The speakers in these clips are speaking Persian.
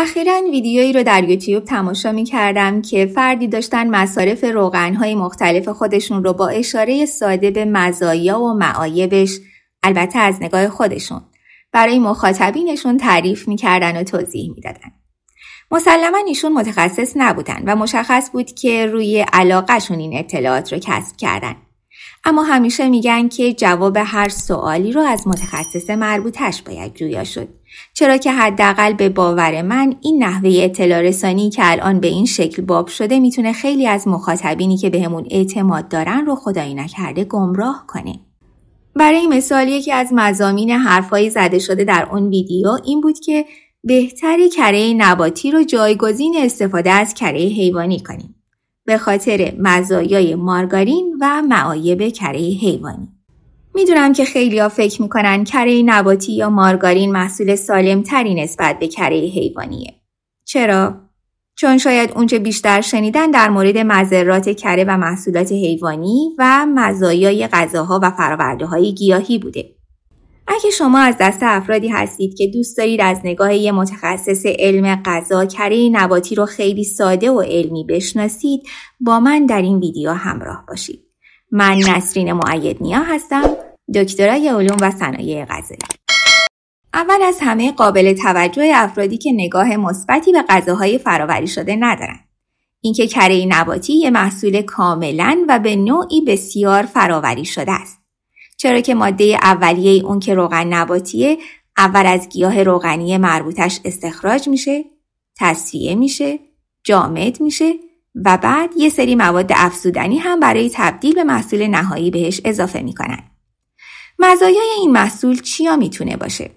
اخیرا ویدیویی رو در یوتیوب تماشا می کردم که فردی داشتن مصارف روغنهای مختلف خودشون رو با اشاره ساده به مزایا و معایبش البته از نگاه خودشون برای مخاطبینشون تعریف میکردن و توضیح میدادن مسلما ایشون متخصص نبودن و مشخص بود که روی علاقهشون این اطلاعات رو کسب کردن اما همیشه میگن که جواب هر سوالی رو از متخصص مربوطش باید جویا شد چرا که حداقل به باور من این نحوه اطلاع رسانی که الان به این شکل باب شده میتونه خیلی از مخاطبینی که بهمون به اعتماد دارن رو خدایی نکرده گمراه کنه. برای مثال یکی از مزامین حرفهایی زده شده در اون ویدیو این بود که بهتری کره نباتی رو جایگزین استفاده از کره حیوانی کنیم به خاطر مزایای مارگارین و معایب کره حیوانی میدونم که ها فکر میکنن کره نباتی یا مارگارین محصول سالم تری نسبت به کره حیوانیه. چرا؟ چون شاید اونچه بیشتر شنیدن در مورد مذرات کره و محصولات حیوانی و مزایای غذاها و فراورده های گیاهی بوده. اگه شما از دست افرادی هستید که دوست دارید از نگاه یه متخصص علم غذا کره نباتی رو خیلی ساده و علمی بشناسید، با من در این ویدیو همراه باشید. من نسرین معید نیا هستم دکترای علوم و صنایع غذایی اول از همه قابل توجه افرادی که نگاه مثبتی به غذاهای فراوری شده ندارند اینکه کره نباتی یه محصول کاملا و به نوعی بسیار فراوری شده است چرا که ماده اولیه اون که روغن نباتیه اول از گیاه روغنی مربوطش استخراج میشه تصفیه میشه جامد میشه و بعد یه سری مواد افزودنی هم برای تبدیل به محصول نهایی بهش اضافه میکنن. مزایای این محصول چیا میتونه باشه؟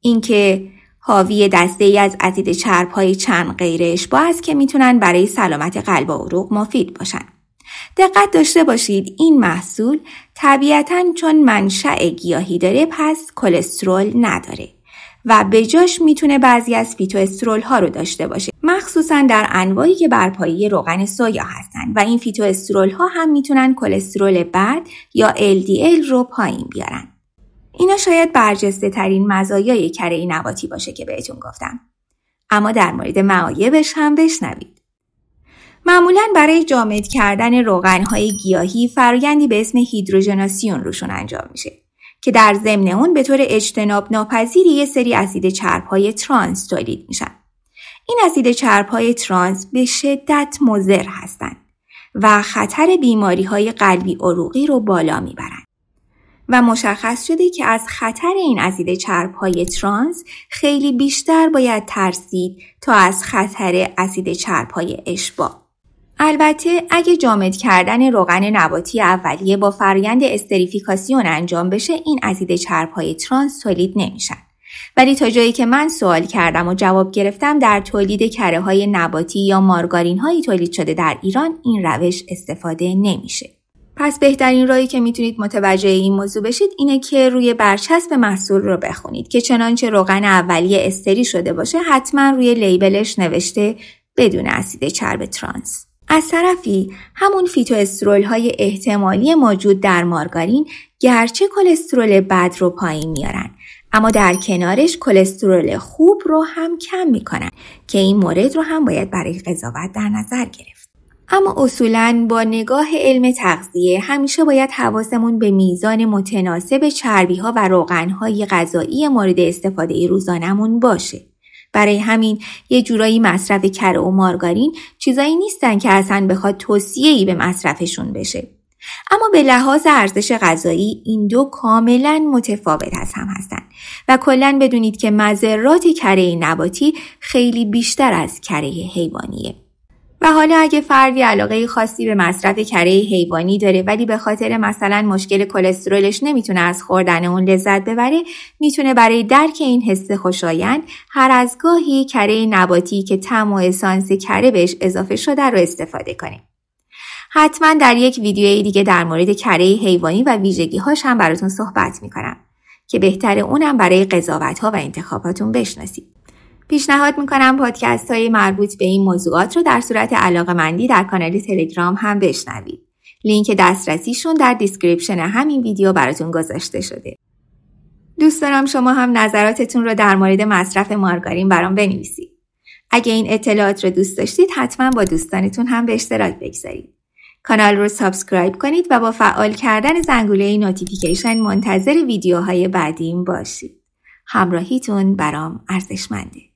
اینکه حاوی دسته ای از اسید چرب های چند غیر اشباع است که میتونن برای سلامت قلب و عروق مفید باشن. دقت داشته باشید این محصول طبیعتا چون منشأ گیاهی داره پس کلسترول نداره و به جاش میتونه بعضی از استرول ها رو داشته باشه مخصوصا در انواعی که بر روغن سویا هستند و این فیتو استرول ها هم میتونن کلسترول بد یا LDL رو پایین بیارن. اینا شاید برجسته ترین مزایای کره نباتی باشه که بهتون گفتم. اما در مورد معایبش هم بشنوید. معمولا برای جامد کردن روغن های گیاهی فرایندی به اسم هیدروژناسیون روشون انجام میشه که در ضمن اون به طور اجتناب ناپذیری یه سری اسید چربهای ترانس تولید میشن. این اسید چربهای ترانس به شدت مضر هستند و خطر بیماری های قلبی عروقی رو بالا میبرند و مشخص شده که از خطر این اسید چربهای ترانس خیلی بیشتر باید ترسید تا از خطر اسید چربهای اشباع البته اگه جامد کردن روغن نباتی اولیه با فرایند استریفیکاسیون انجام بشه این اسید چربهای ترانس سولید نمیشن ولی تا جایی که من سوال کردم و جواب گرفتم در تولید کره های نباتی یا مارگارین هایی تولید شده در ایران این روش استفاده نمیشه. پس بهترین راهی که میتونید متوجه این موضوع بشید اینه که روی برچسب محصول رو بخونید که چنانچه روغن اولیه استری شده باشه حتما روی لیبلش نوشته بدون اسید چرب ترانس از طرفی همون استرول های احتمالی موجود در مارگارین گرچه کلسترول بد رو پایین میارن اما در کنارش کلسترول خوب رو هم کم میکنن که این مورد رو هم باید برای قضاوت در نظر گرفت. اما اصولا با نگاه علم تغذیه همیشه باید حواسمون به میزان متناسب چربی ها و روغن های غذایی مورد استفاده روزانمون باشه. برای همین یه جورایی مصرف کره و مارگارین چیزایی نیستن که اصلا بخواد توصیه به مصرفشون بشه. اما به لحاظ ارزش غذایی این دو کاملا متفاوت از هم هستند و کلا بدونید که مذرات کره نباتی خیلی بیشتر از کره حیوانیه و حالا اگه فردی علاقه خاصی به مصرف کره حیوانی داره ولی به خاطر مثلا مشکل کلسترولش نمیتونه از خوردن اون لذت ببره میتونه برای درک این حس خوشایند هر از گاهی کره نباتی که تم و اسانس کره بهش اضافه شده رو استفاده کنه حتما در یک ویدیوی دیگه در مورد کره حیوانی و ویژگی هاش هم براتون صحبت میکنم که بهتر اونم برای قضاوت ها و انتخاباتون بشناسید. پیشنهاد میکنم پادکست های مربوط به این موضوعات رو در صورت علاقه مندی در کانال تلگرام هم بشنوید. لینک دسترسیشون در دیسکریپشن همین ویدیو براتون گذاشته شده. دوست دارم شما هم نظراتتون رو در مورد مصرف مارگارین برام بنویسید. اگه این اطلاعات رو دوست داشتید حتما با دوستانتون هم به اشتراک بگذارید. کانال رو سابسکرایب کنید و با فعال کردن زنگوله نوتیفیکیشن منتظر ویدیوهای بعدیم باشید. همراهیتون برام ارزشمنده.